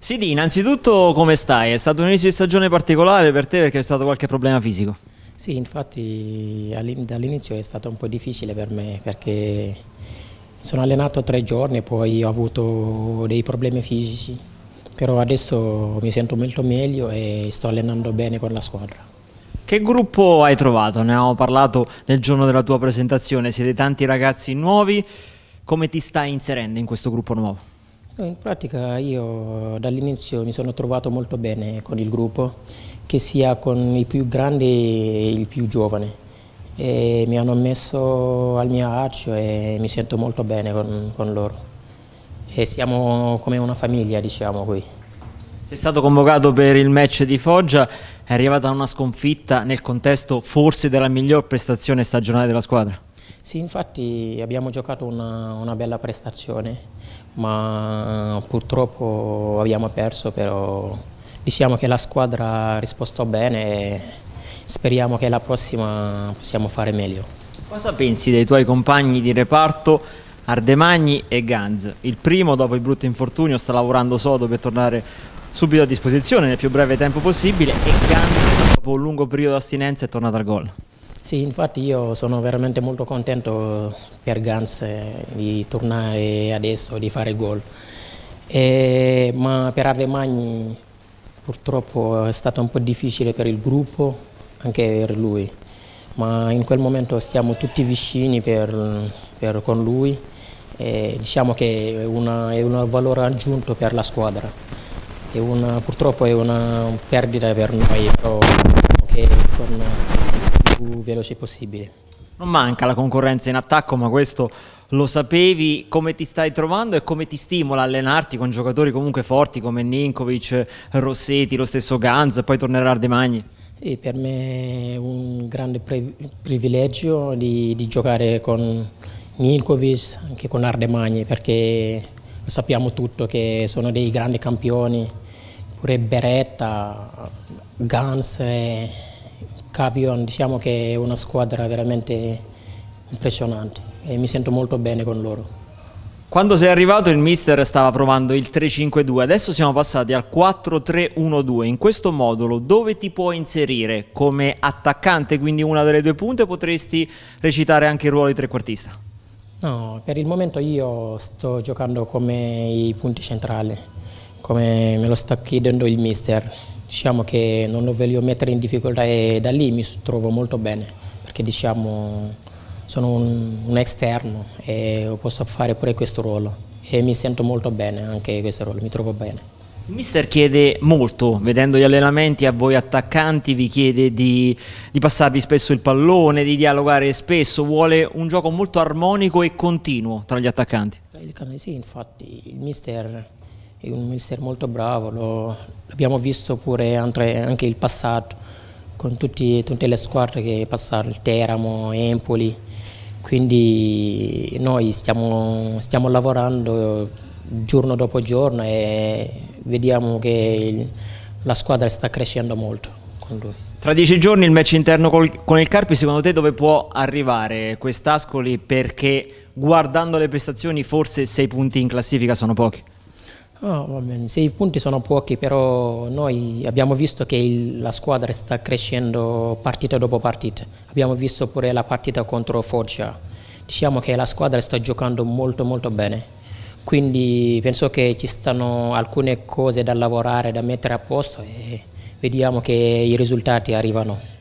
Sidi, innanzitutto come stai? È stato un inizio di stagione particolare per te perché è stato qualche problema fisico? Sì, infatti dall'inizio è stato un po' difficile per me perché sono allenato tre giorni e poi ho avuto dei problemi fisici, però adesso mi sento molto meglio e sto allenando bene con la squadra. Che gruppo hai trovato? Ne avevamo parlato nel giorno della tua presentazione, siete tanti ragazzi nuovi, come ti stai inserendo in questo gruppo nuovo? In pratica io dall'inizio mi sono trovato molto bene con il gruppo, che sia con i più grandi e i più giovani. E mi hanno messo al mio arcio e mi sento molto bene con, con loro. E siamo come una famiglia, diciamo qui. Sei stato convocato per il match di Foggia, è arrivata una sconfitta nel contesto forse della miglior prestazione stagionale della squadra. Sì, infatti abbiamo giocato una, una bella prestazione, ma purtroppo abbiamo perso, però diciamo che la squadra ha risposto bene e speriamo che la prossima possiamo fare meglio. Cosa pensi dei tuoi compagni di reparto Ardemagni e Ganz? Il primo dopo il brutto infortunio sta lavorando sodo per tornare subito a disposizione nel più breve tempo possibile e Ganz dopo un lungo periodo di astinenza è tornato al gol. Sì, infatti io sono veramente molto contento per Gans eh, di tornare adesso, di fare gol. E, ma per Arlemagni purtroppo è stato un po' difficile per il gruppo, anche per lui. Ma in quel momento stiamo tutti vicini per, per, con lui e diciamo che è, una, è un valore aggiunto per la squadra. È una, purtroppo è una perdita per noi, però diciamo che con più veloce possibile. Non manca la concorrenza in attacco, ma questo lo sapevi. Come ti stai trovando e come ti stimola allenarti con giocatori comunque forti come Ninkovic, Rossetti, lo stesso Ganz, poi tornerà De Magni? per me è un grande privilegio di, di giocare con Ninkovic, anche con Ardemagni, perché sappiamo tutto che sono dei grandi campioni, pure Beretta, Gans e eh, Cavion diciamo che è una squadra veramente impressionante e mi sento molto bene con loro. Quando sei arrivato il mister stava provando il 3-5-2, adesso siamo passati al 4-3-1-2. In questo modulo dove ti puoi inserire come attaccante, quindi una delle due punte, potresti recitare anche il ruolo di trequartista? No, per il momento io sto giocando come i punti centrali, come me lo sta chiedendo il mister. Diciamo che non lo voglio mettere in difficoltà e da lì mi trovo molto bene perché diciamo sono un, un esterno e posso fare pure questo ruolo e mi sento molto bene anche in questo ruolo, mi trovo bene. Mister chiede molto, vedendo gli allenamenti a voi attaccanti, vi chiede di, di, passarvi spesso il pallone, di dialogare spesso, vuole un gioco molto armonico e continuo tra gli attaccanti. Sì, infatti il mister è un mister molto bravo, lo, abbiamo visto pure anche, anche il passato con tutti, tutte le squadre che passarono, Teramo, Empoli, quindi noi stiamo, stiamo, lavorando giorno dopo giorno e vediamo che il, la squadra sta crescendo molto con lui. Tra dieci giorni il match interno col, con il Carpi, secondo te dove può arrivare quest'Ascoli? Perché guardando le prestazioni forse sei punti in classifica sono pochi. Oh, sì, i punti sono pochi, però noi abbiamo visto che il, la squadra sta crescendo partita dopo partita. Abbiamo visto pure la partita contro Foggia. Diciamo che la squadra sta giocando molto molto bene. Quindi penso che ci stanno alcune cose da lavorare, da mettere a posto e vediamo che i risultati arrivano.